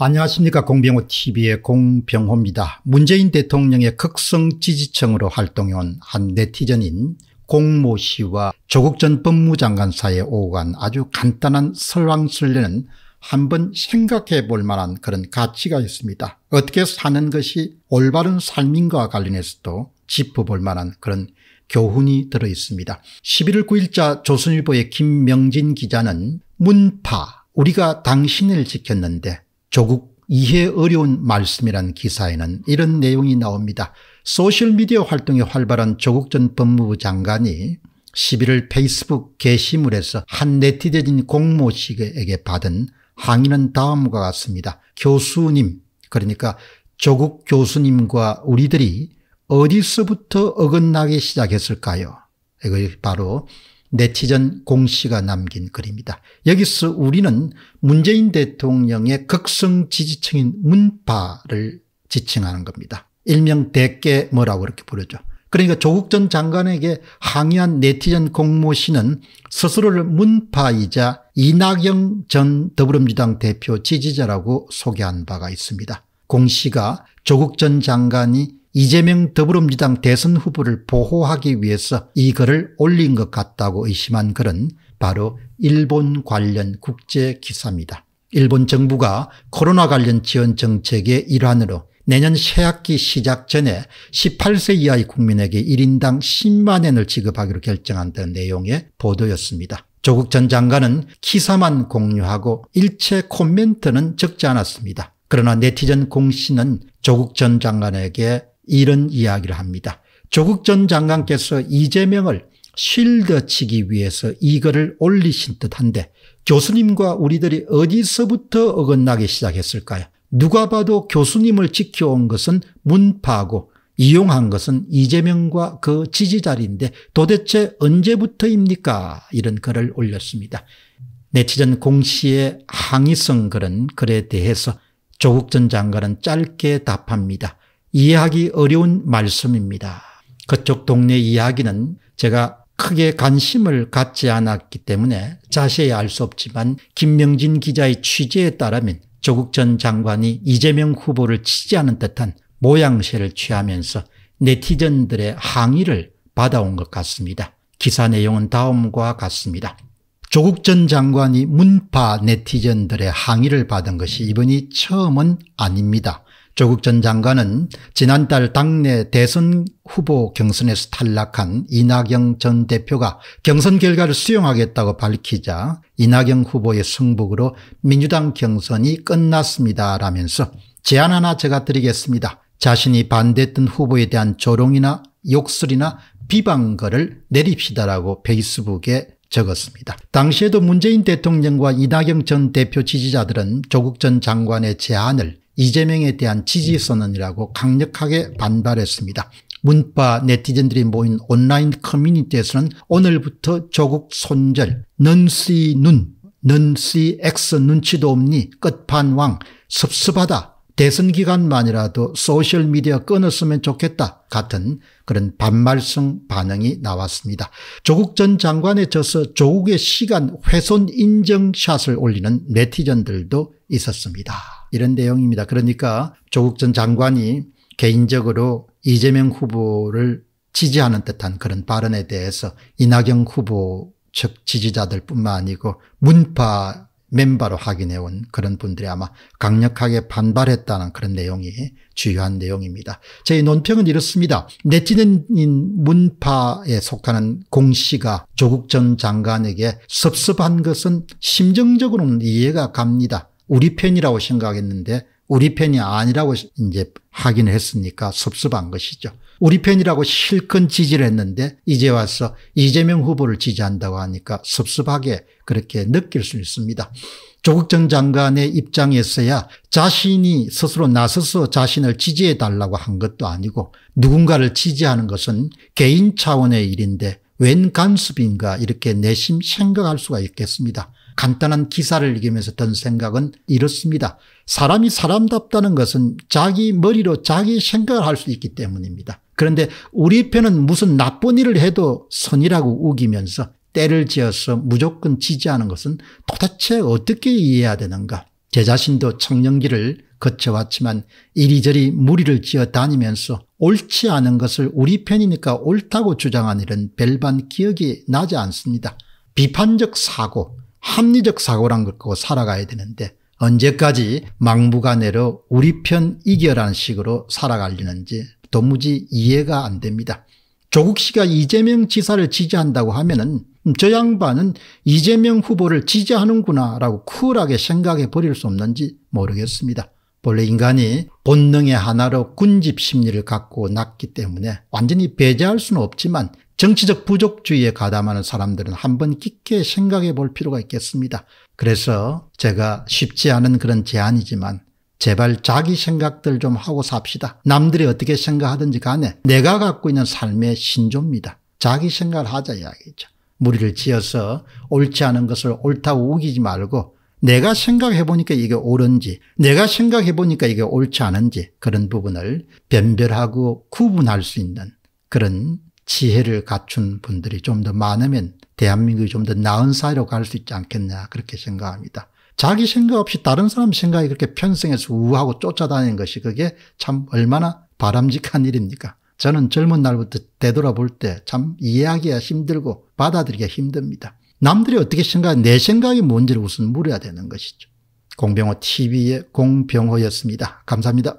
안녕하십니까 공병호 tv의 공병호입니다. 문재인 대통령의 극성 지지층으로 활동해온 한 네티즌인 공모 씨와 조국 전 법무장관 사이의 오간 아주 간단한 설왕설례는 한번 생각해 볼 만한 그런 가치가 있습니다. 어떻게 사는 것이 올바른 삶인가 관련해서도 짚어볼 만한 그런 교훈이 들어 있습니다. 11월 9일자 조선일보의 김명진 기자는 문파 우리가 당신을 지켰는데 조국 이해 어려운 말씀이란 기사에는 이런 내용이 나옵니다. 소셜미디어 활동이 활발한 조국 전 법무부 장관이 11월 페이스북 게시물에서 한 네티즌 공모 씨에게 받은 항의는 다음과 같습니다. 교수님 그러니까 조국 교수님과 우리들이 어디서부터 어긋나기 시작했을까요? 이거 바로 네티즌 공씨가 남긴 글입니다. 여기서 우리는 문재인 대통령의 극성 지지층인 문파를 지칭하는 겁니다. 일명 대깨 뭐라고 이렇게 부르죠. 그러니까 조국 전 장관에게 항의한 네티즌 공모 씨는 스스로를 문파이자 이낙영 전 더불어민주당 대표 지지자라고 소개한 바가 있습니다. 공 씨가 조국 전 장관이 이재명 더불어민주당 대선 후보를 보호하기 위해서 이 글을 올린 것 같다고 의심한 글은 바로 일본 관련 국제 기사입니다. 일본 정부가 코로나 관련 지원 정책의 일환으로 내년 새학기 시작 전에 18세 이하의 국민에게 1인당 10만 엔을 지급하기로 결정한다는 내용의 보도였습니다. 조국 전 장관은 기사만 공유하고 일체 코멘트는 적지 않았습니다. 그러나 네티즌 공신은 조국 전 장관에게 이런 이야기를 합니다. 조국 전 장관께서 이재명을 실드치기 위해서 이거를 올리신 듯한데 교수님과 우리들이 어디서부터 어긋나기 시작했을까요? 누가 봐도 교수님을 지켜온 것은 문파고 이용한 것은 이재명과 그 지지자리인데 도대체 언제부터입니까? 이런 글을 올렸습니다. 네티즌 공시의 항의성 그런 글에 대해서 조국 전 장관은 짧게 답합니다. 이해하기 어려운 말씀입니다. 그쪽 동네 이야기는 제가 크게 관심을 갖지 않았기 때문에 자세히 알 수 없지만 김명진 기자의 취재에 따르면 조국 전 장관이 이재명 후보를 치지 않은 듯한 모양새를 취하면서 네티즌들의 항의를 받아온 것 같습니다. 기사 내용은 다음과 같습니다. 조국 전 장관이 문파 네티즌들의 항의를 받은 것이 이번이 처음은 아닙니다. 조국 전 장관은 지난달 당내 대선 후보 경선에서 탈락한 이낙영 전 대표가 경선 결과를 수용하겠다고 밝히자 이낙영 후보의 승복으로 민주당 경선이 끝났습니다라면서 제안 하나 제가 드리겠습니다. 자신이 반대했던 후보에 대한 조롱이나 욕설이나 비방글을 내립시다라고 페이스북에 적었습니다. 당시에도 문재인 대통령과 이낙영 전 대표 지지자들은 조국 전 장관의 제안을 이재명에 대한 지지선언이라고 강력하게 반발했습니다. 문파 네티즌들이 모인 온라인 커뮤니티에서는 오늘부터 조국 손절, 넌씨 눈, 넌씨 X 눈치도 없니, 끝판왕, 섭섭하다, 대선 기간만이라도 소셜미디어 끊었으면 좋겠다 같은 그런 반말성 반응이 나왔습니다. 조국 전 장관에 져서 조국의 시간 훼손 인증샷을 올리는 네티즌들도 있었습니다. 이런 내용입니다. 그러니까 조국 전 장관이 개인적으로 이재명 후보를 지지하는 듯한 그런 발언에 대해서 이낙연 후보 측 지지자들 뿐만 아니고 문파 멤버로 확인해온 그런 분들이 아마 강력하게 반발했다는 그런 내용이 주요한 내용입니다. 저희 논평은 이렇습니다. 내지는 문파에 속하는 공씨가 조국 전 장관에게 섭섭한 것은 심정적으로는 이해가 갑니다. 우리 편이라고 생각했는데 우리 편이 아니라고 이제 확인을 했으니까 섭섭한 것이죠. 우리 편이라고 실컷 지지를 했는데 이제 와서 이재명 후보를 지지한다고 하니까 섭섭하게 그렇게 느낄 수 있습니다. 조국 전 장관의 입장에서야 자신이 스스로 나서서 자신을 지지해 달라고 한 것도 아니고 누군가를 지지하는 것은 개인 차원의 일인데 웬 간섭인가 이렇게 내심 생각할 수가 있겠습니다. 간단한 기사를 읽으면서 든 생각은 이렇습니다. 사람이 사람답다는 것은 자기 머리로 자기 생각을 할 수 있기 때문입니다. 그런데 우리 편은 무슨 나쁜 일을 해도 선이라고 우기면서 때를 지어서 무조건 지지하는 것은 도대체 어떻게 이해해야 되는가. 제 자신도 청년기를 거쳐왔지만 이리저리 무리를 지어 다니면서 옳지 않은 것을 우리 편이니까 옳다고 주장한 일은 별반 기억이 나지 않습니다. 비판적 사고, 합리적 사고란 걸 갖고 살아가야 되는데 언제까지 망부가 내려 우리 편 이겨라는 식으로 살아가려는지 도무지 이해가 안 됩니다. 조국 씨가 이재명 지사를 지지한다고 하면은 음, 저 양반은 이재명 후보를 지지하는구나라고 쿨하게 생각해 버릴 수 없는지 모르겠습니다. 본래 인간이 본능의 하나로 군집 심리를 갖고 났기 때문에 완전히 배제할 수는 없지만 정치적 부족주의에 가담하는 사람들은 한번 깊게 생각해 볼 필요가 있겠습니다. 그래서 제가 쉽지 않은 그런 제안이지만 제발 자기 생각들 좀 하고 삽시다. 남들이 어떻게 생각하든지 간에 내가 갖고 있는 삶의 신조입니다. 자기 생각을 하자 이야기죠. 무리를 지어서 옳지 않은 것을 옳다고 우기지 말고 내가 생각해 보니까 이게 옳은지 내가 생각해 보니까 이게 옳지 않은지 그런 부분을 변별하고 구분할 수 있는 그런 지혜를 갖춘 분들이 좀 더 많으면 대한민국이 좀 더 나은 사회로 갈 수 있지 않겠냐 그렇게 생각합니다. 자기 생각 없이 다른 사람 생각이 그렇게 편승해서 우하고 쫓아다니는 것이 그게 참 얼마나 바람직한 일입니까? 저는 젊은 날부터 되돌아볼 때 참 이해하기가 힘들고 받아들이기가 힘듭니다. 남들이 어떻게 생각해 내 생각이 뭔지를 우선 물어야 되는 것이죠. 공병호 TV의 공병호였습니다. 감사합니다.